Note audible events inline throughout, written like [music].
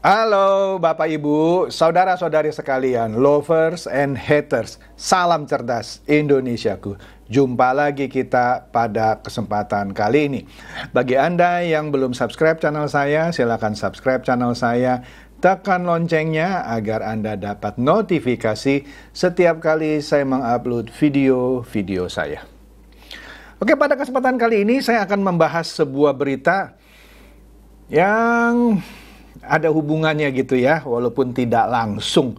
Halo Bapak Ibu, saudara-saudari sekalian, lovers and haters. Salam cerdas Indonesiaku. Jumpa lagi kita pada kesempatan kali ini. Bagi Anda yang belum subscribe channel saya, silakan subscribe channel saya. Tekan loncengnya agar Anda dapat notifikasi setiap kali saya mengupload video-video saya. Oke, pada kesempatan kali ini saya akan membahas sebuah berita yang ada hubungannya gitu ya, walaupun tidak langsung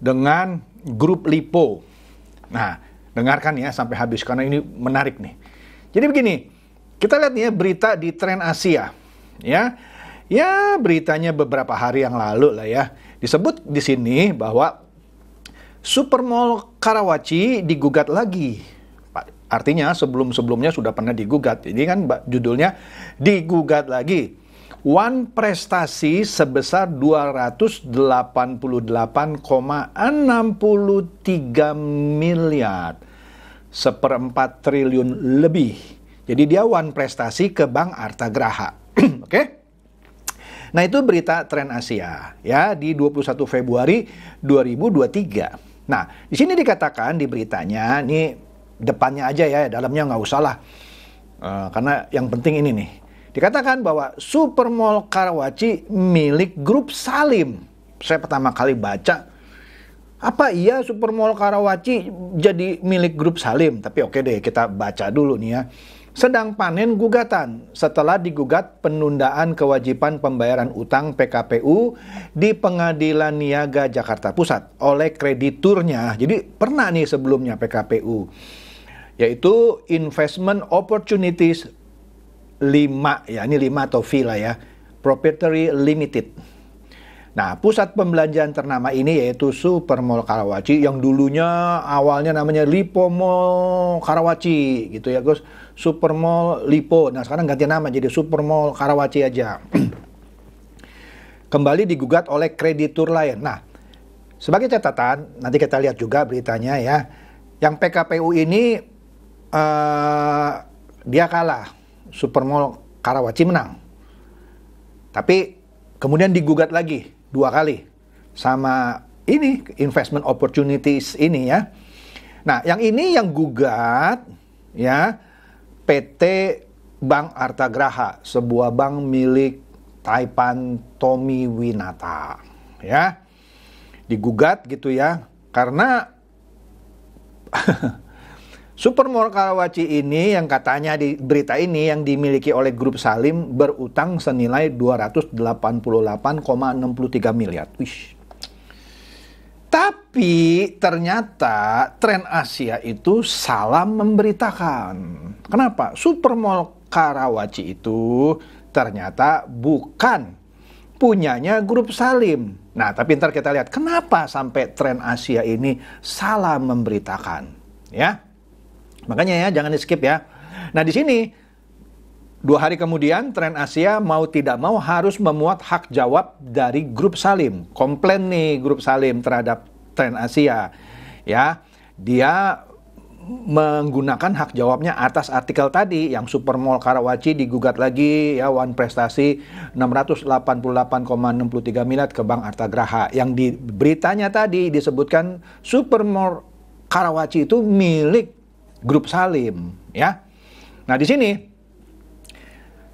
dengan grup lipo. Nah, dengarkan ya sampai habis karena ini menarik nih. Jadi begini, kita lihat nih ya berita di Tren Asia ya. Ya, beritanya beberapa hari yang lalu lah ya. Disebut di sini bahwa Supermall Karawaci digugat lagi. Artinya sebelum-sebelumnya sudah pernah digugat. Jadi kan judulnya digugat lagi One prestasi sebesar 288,63 miliar. Seperempat triliun lebih. Jadi dia one prestasi ke Bank Arta Graha. [clears throat] Oke? Okay? Nah itu berita tren Asia ya di 21 Februari 2023. Nah di sini dikatakan di beritanya nih depannya aja ya dalamnya nggak usah lah uh, karena yang penting ini nih Dikatakan bahwa Supermall Karawaci milik grup Salim. Saya pertama kali baca, apa iya Supermall Karawaci jadi milik grup Salim? Tapi oke deh, kita baca dulu nih ya sedang panen gugatan setelah digugat penundaan kewajiban pembayaran utang PKPU di Pengadilan Niaga Jakarta Pusat oleh krediturnya. Jadi pernah nih sebelumnya PKPU yaitu Investment Opportunities 5 ya, ini 5 atau V lah ya, Proprietary Limited. Nah, pusat pembelanjaan ternama ini yaitu Supermall Karawaci yang dulunya awalnya namanya Lipo Mall Karawaci gitu ya, Gus. Supermall Lipo. Nah, sekarang ganti nama jadi Supermall Karawaci aja. [clears throat] Kembali digugat oleh kreditur lain. Nah, sebagai catatan, nanti kita lihat juga beritanya ya. Yang PKPU ini uh, dia kalah Supermall Karawaci menang. Tapi kemudian digugat lagi dua kali sama ini investment opportunities ini ya. Nah, yang ini yang gugat ya PT Bank Artagraha, sebuah bank milik Taipan Tommy Winata ya. Digugat gitu ya karena [laughs] Supermall Karawaci ini yang katanya di berita ini yang dimiliki oleh grup Salim berutang senilai 288,63 miliar. Wish. Tapi ternyata tren Asia itu salah memberitakan. Kenapa? Supermall Karawaci itu ternyata bukan punyanya grup Salim. Nah, tapi ntar kita lihat kenapa sampai tren Asia ini salah memberitakan, ya. Makanya ya jangan di skip ya. Nah di sini dua hari kemudian tren Asia mau tidak mau harus memuat hak jawab dari grup Salim. Komplain nih grup Salim terhadap tren Asia. Ya, dia menggunakan hak jawabnya atas artikel tadi yang Supermall Karawaci digugat lagi ya wan prestasi 688,63 miliar ke Bank Artagraha yang di beritanya tadi disebutkan Supermall Karawaci itu milik grup Salim, ya. Nah, di sini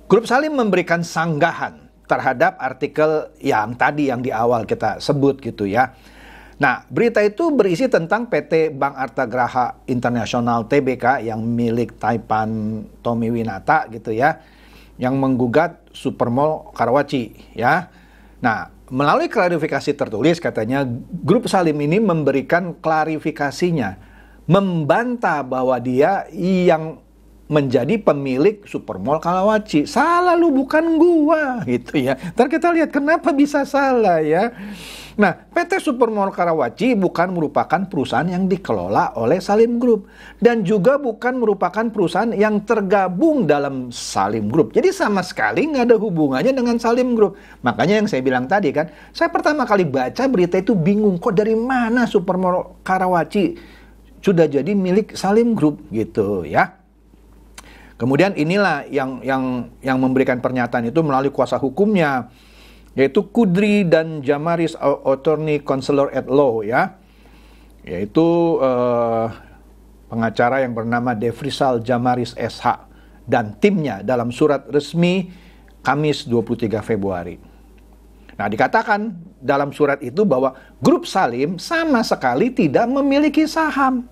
grup Salim memberikan sanggahan terhadap artikel yang tadi yang di awal kita sebut gitu ya. Nah, berita itu berisi tentang PT Bank Arta Graha Internasional TBK yang milik Taipan Tommy Winata gitu ya, yang menggugat Supermall Karawaci ya. Nah, melalui klarifikasi tertulis katanya grup Salim ini memberikan klarifikasinya membantah bahwa dia yang menjadi pemilik supermall Kalawaci. Salah lu bukan gua gitu ya. Ntar kita lihat kenapa bisa salah ya. Nah, PT Supermall Karawaci bukan merupakan perusahaan yang dikelola oleh Salim Group dan juga bukan merupakan perusahaan yang tergabung dalam Salim Group. Jadi sama sekali nggak ada hubungannya dengan Salim Group. Makanya yang saya bilang tadi kan, saya pertama kali baca berita itu bingung kok dari mana Supermall Karawaci sudah jadi milik Salim Group gitu ya. Kemudian inilah yang yang yang memberikan pernyataan itu melalui kuasa hukumnya yaitu Kudri dan Jamaris uh, Attorney Counselor at Law ya. Yaitu eh, pengacara yang bernama Devrisal Jamaris SH dan timnya dalam surat resmi Kamis 23 Februari. Nah, dikatakan dalam surat itu bahwa grup Salim sama sekali tidak memiliki saham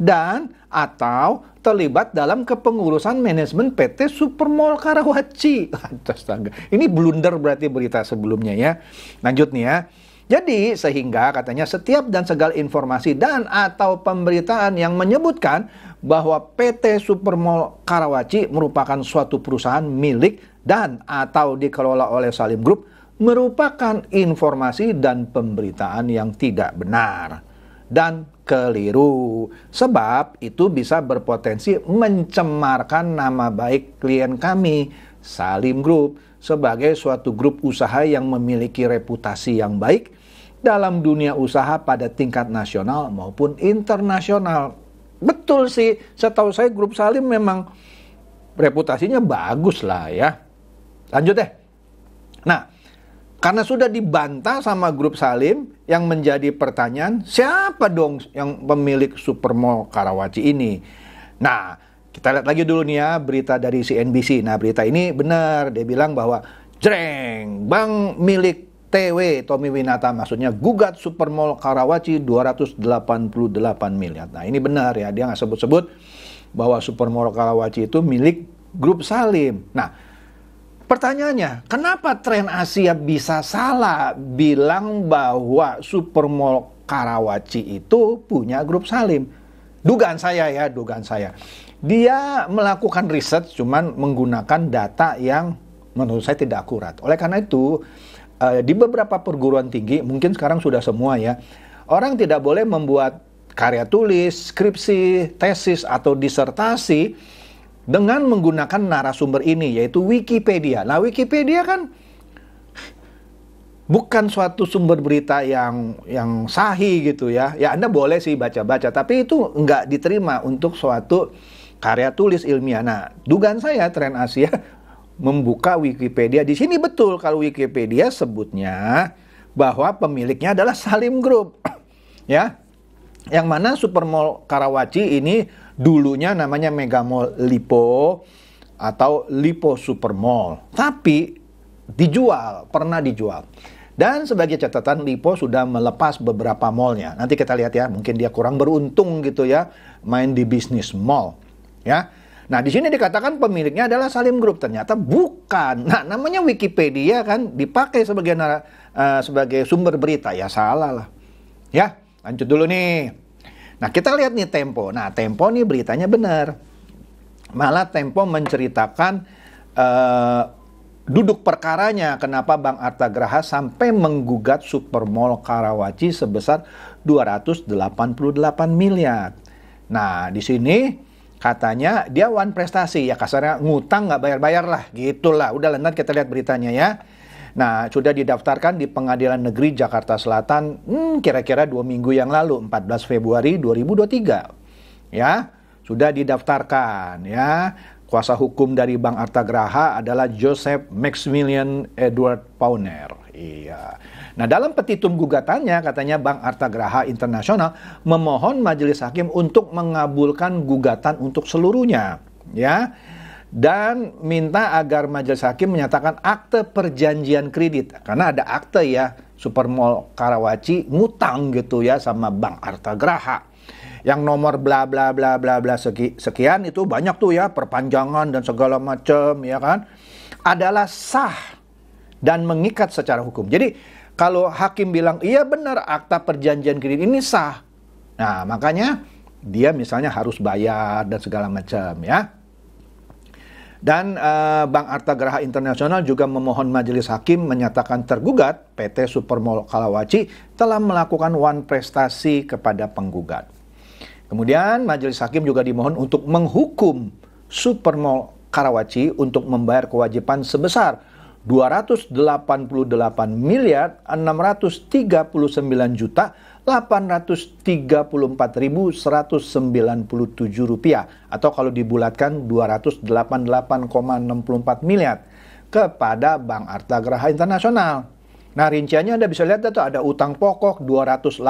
dan atau terlibat dalam kepengurusan manajemen PT Supermall Karawaci. [laughs] Astaga, ini blunder berarti berita sebelumnya ya. Lanjut nih ya. Jadi sehingga katanya setiap dan segala informasi dan atau pemberitaan yang menyebutkan bahwa PT Supermall Karawaci merupakan suatu perusahaan milik dan atau dikelola oleh Salim Group merupakan informasi dan pemberitaan yang tidak benar dan keliru. Sebab itu bisa berpotensi mencemarkan nama baik klien kami, Salim Group, sebagai suatu grup usaha yang memiliki reputasi yang baik dalam dunia usaha pada tingkat nasional maupun internasional. Betul sih, setahu saya grup Salim memang reputasinya bagus lah ya. Lanjut deh. Nah, karena sudah dibantah sama grup Salim yang menjadi pertanyaan siapa dong yang pemilik Supermall Karawaci ini. Nah, kita lihat lagi dulu nih ya berita dari CNBC. Nah, berita ini benar dia bilang bahwa jreng bank milik TW Tommy Winata maksudnya gugat Supermall Karawaci 288 miliar. Nah, ini benar ya dia nggak sebut-sebut bahwa Supermall Karawaci itu milik grup Salim. Nah, Pertanyaannya, kenapa tren Asia bisa salah bilang bahwa supermall Karawaci itu punya grup Salim? Dugaan saya ya, dugaan saya. Dia melakukan riset cuman menggunakan data yang menurut saya tidak akurat. Oleh karena itu, eh, di beberapa perguruan tinggi, mungkin sekarang sudah semua ya, orang tidak boleh membuat karya tulis, skripsi, tesis, atau disertasi dengan menggunakan narasumber ini yaitu Wikipedia. Nah, Wikipedia kan bukan suatu sumber berita yang yang sahih gitu ya. Ya Anda boleh sih baca-baca, tapi itu nggak diterima untuk suatu karya tulis ilmiah. Nah, dugaan saya tren Asia [laughs] membuka Wikipedia. Di sini betul kalau Wikipedia sebutnya bahwa pemiliknya adalah Salim Group. [clears throat] ya. Yang mana Supermall Karawaci ini Dulunya namanya Mega Mall Lipo atau Lipo Super Mall, Tapi dijual, pernah dijual. Dan sebagai catatan Lipo sudah melepas beberapa mallnya. Nanti kita lihat ya, mungkin dia kurang beruntung gitu ya main di bisnis mall. Ya. Nah, di sini dikatakan pemiliknya adalah Salim Group. Ternyata bukan. Nah, namanya Wikipedia kan dipakai sebagai uh, sebagai sumber berita ya salah lah. Ya, lanjut dulu nih. Nah kita lihat nih Tempo. Nah Tempo nih beritanya benar. Malah Tempo menceritakan eh, duduk perkaranya kenapa Bang Arta Graha sampai menggugat Supermall Karawaci sebesar 288 miliar. Nah di sini katanya dia one prestasi ya kasarnya ngutang nggak bayar-bayar lah gitulah. Udah nanti kita lihat beritanya ya. Nah, sudah didaftarkan di Pengadilan Negeri Jakarta Selatan kira hmm, kira-kira dua minggu yang lalu, 14 Februari 2023. Ya, sudah didaftarkan ya. Kuasa hukum dari Bank Arta Graha adalah Joseph Maximilian Edward Pauner. Iya. Nah, dalam petitum gugatannya katanya Bank Arta Graha Internasional memohon majelis hakim untuk mengabulkan gugatan untuk seluruhnya, ya dan minta agar majelis hakim menyatakan akte perjanjian kredit karena ada akte ya Supermall Karawaci ngutang gitu ya sama Bank Arta Graha yang nomor bla bla bla bla bla sekian itu banyak tuh ya perpanjangan dan segala macam ya kan adalah sah dan mengikat secara hukum. Jadi kalau hakim bilang iya benar akta perjanjian kredit ini sah. Nah, makanya dia misalnya harus bayar dan segala macam ya. Dan uh, Bank Arta Geraha Internasional juga memohon majelis hakim menyatakan tergugat PT Supermall Kalawaci telah melakukan one prestasi kepada penggugat. Kemudian majelis hakim juga dimohon untuk menghukum Supermall Karawaci untuk membayar kewajiban sebesar 288 miliar 639 juta 834.197 rupiah atau kalau dibulatkan 288,64 miliar kepada Bank Arta Graha Internasional. Nah rinciannya Anda bisa lihat itu ada utang pokok 280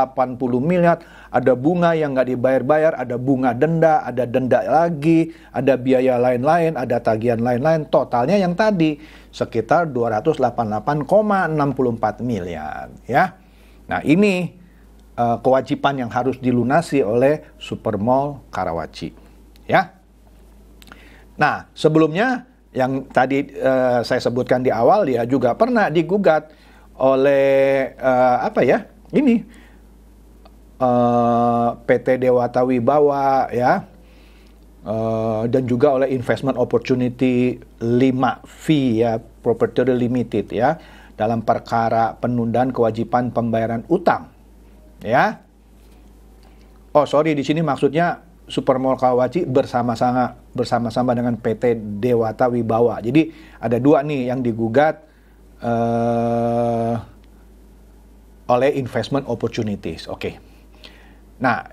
miliar, ada bunga yang nggak dibayar-bayar, ada bunga denda, ada denda lagi, ada biaya lain-lain, ada tagihan lain-lain. Totalnya yang tadi sekitar 288,64 miliar ya. Nah ini uh, kewajiban yang harus dilunasi oleh Supermall Karawaci. Ya. Nah, sebelumnya yang tadi uh, saya sebutkan di awal dia juga pernah digugat oleh uh, apa ya? Ini uh, PT Dewata Wibawa ya. Uh, dan juga oleh Investment Opportunity 5V ya, Property Limited ya, dalam perkara penundaan kewajiban pembayaran utang ya. Oh sorry di sini maksudnya Supermall Kawaci bersama-sama bersama-sama dengan PT Dewata Wibawa. Jadi ada dua nih yang digugat uh, oleh investment opportunities. Oke. Okay. Nah,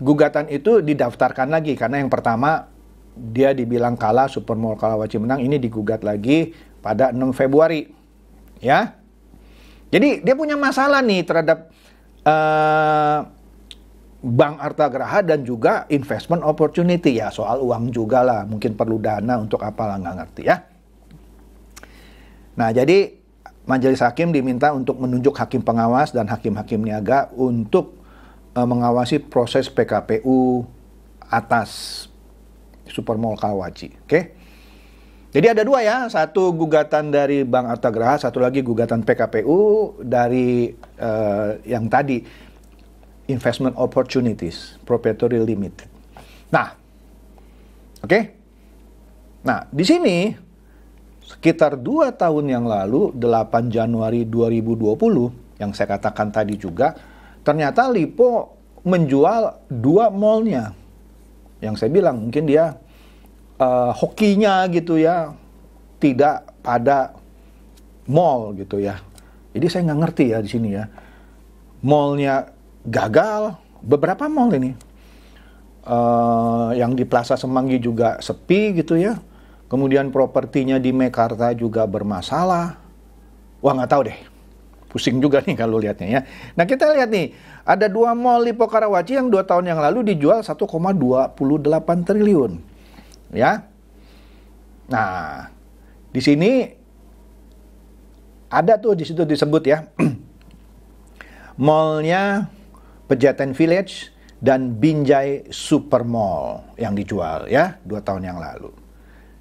gugatan itu didaftarkan lagi karena yang pertama dia dibilang kalah Supermall Kawaci menang ini digugat lagi pada 6 Februari. Ya. Jadi dia punya masalah nih terhadap Eh, Bank Arta Graha dan juga investment opportunity ya soal uang juga lah mungkin perlu dana untuk apa lah nggak ngerti ya. Nah jadi majelis hakim diminta untuk menunjuk hakim pengawas dan hakim-hakim niaga untuk e, mengawasi proses PKPU atas Supermall Kawaci. Oke. Okay? Jadi ada dua ya, satu gugatan dari Bang Artagraha, satu lagi gugatan PKPU dari uh, yang tadi investment opportunities, proprietary limited. Nah, oke. Okay? Nah, di sini sekitar dua tahun yang lalu, 8 Januari 2020, yang saya katakan tadi juga, ternyata Lipo menjual dua mallnya. Yang saya bilang mungkin dia uh, hokinya gitu ya tidak pada mall gitu ya. Jadi saya nggak ngerti ya di sini ya. Mallnya gagal, beberapa mall ini. Uh, yang di Plaza Semanggi juga sepi gitu ya. Kemudian propertinya di Mekarta juga bermasalah. Wah nggak tahu deh. Pusing juga nih kalau lihatnya ya. Nah kita lihat nih, ada dua mall di Pokarawaci yang dua tahun yang lalu dijual 1,28 triliun ya. Nah, di sini ada tuh di situ disebut ya. [clears throat] Mallnya Pejaten Village dan Binjai Supermall yang dijual ya dua tahun yang lalu.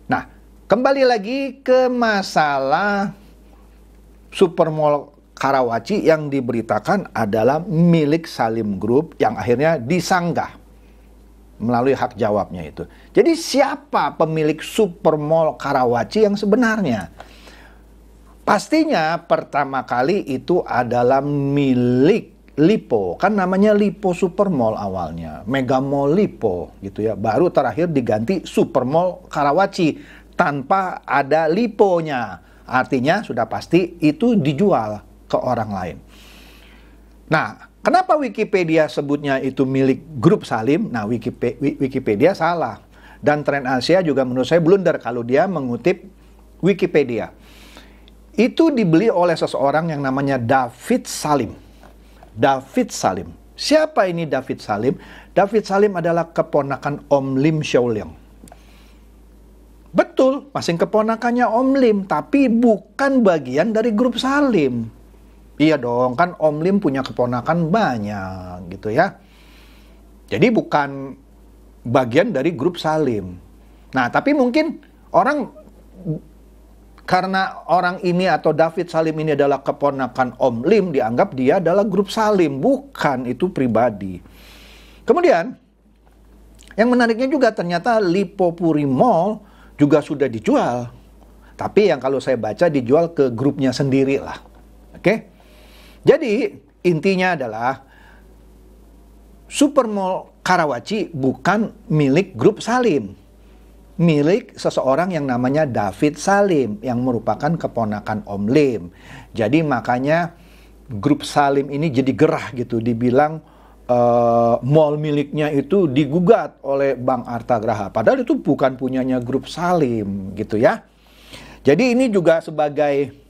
Nah, kembali lagi ke masalah Supermall Karawaci yang diberitakan adalah milik Salim Group yang akhirnya disanggah melalui hak jawabnya itu. Jadi siapa pemilik supermall Karawaci yang sebenarnya? Pastinya pertama kali itu adalah milik Lipo, kan namanya Lipo Supermall awalnya, Mega Mall Lipo gitu ya. Baru terakhir diganti Supermall Karawaci tanpa ada Liponya. Artinya sudah pasti itu dijual ke orang lain. Nah, Kenapa Wikipedia sebutnya itu milik grup Salim? Nah, Wikipedia salah. Dan Tren Asia juga menurut saya blunder kalau dia mengutip Wikipedia. Itu dibeli oleh seseorang yang namanya David Salim. David Salim. Siapa ini David Salim? David Salim adalah keponakan Om Lim Xiaoliang. Betul, masing keponakannya Om Lim, tapi bukan bagian dari grup Salim. Iya dong, kan Om Lim punya keponakan banyak gitu ya. Jadi bukan bagian dari grup Salim. Nah, tapi mungkin orang karena orang ini atau David Salim ini adalah keponakan Om Lim dianggap dia adalah grup Salim, bukan itu pribadi. Kemudian yang menariknya juga ternyata Lipopuri Mall juga sudah dijual. Tapi yang kalau saya baca dijual ke grupnya sendiri lah. Oke? Okay? Jadi intinya adalah Supermall Karawaci bukan milik grup Salim. Milik seseorang yang namanya David Salim yang merupakan keponakan Om Lim. Jadi makanya grup Salim ini jadi gerah gitu dibilang uh, mall miliknya itu digugat oleh Bank Arta Graha. Padahal itu bukan punyanya grup Salim gitu ya. Jadi ini juga sebagai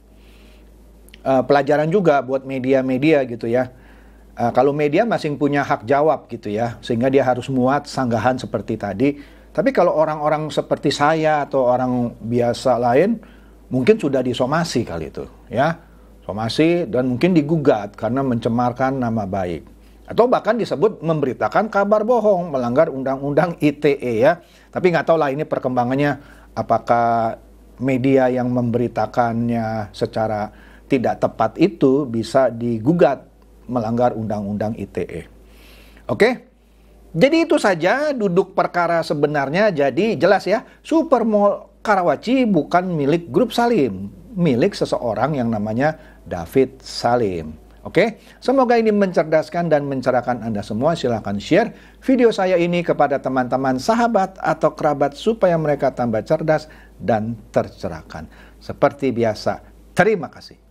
uh, pelajaran juga buat media-media gitu ya. Uh, kalau media masing punya hak jawab gitu ya, sehingga dia harus muat sanggahan seperti tadi. Tapi kalau orang-orang seperti saya atau orang biasa lain, mungkin sudah disomasi kali itu, ya, somasi dan mungkin digugat karena mencemarkan nama baik atau bahkan disebut memberitakan kabar bohong melanggar undang-undang ITE ya. Tapi nggak tahu lah ini perkembangannya apakah media yang memberitakannya secara tidak tepat itu bisa digugat melanggar undang-undang ITE. Oke? Jadi itu saja duduk perkara sebenarnya. Jadi jelas ya, Supermall Karawaci bukan milik grup Salim, milik seseorang yang namanya David Salim. Oke, semoga ini mencerdaskan dan mencerahkan Anda semua. Silahkan share video saya ini kepada teman-teman, sahabat, atau kerabat supaya mereka tambah cerdas dan tercerahkan. Seperti biasa, terima kasih.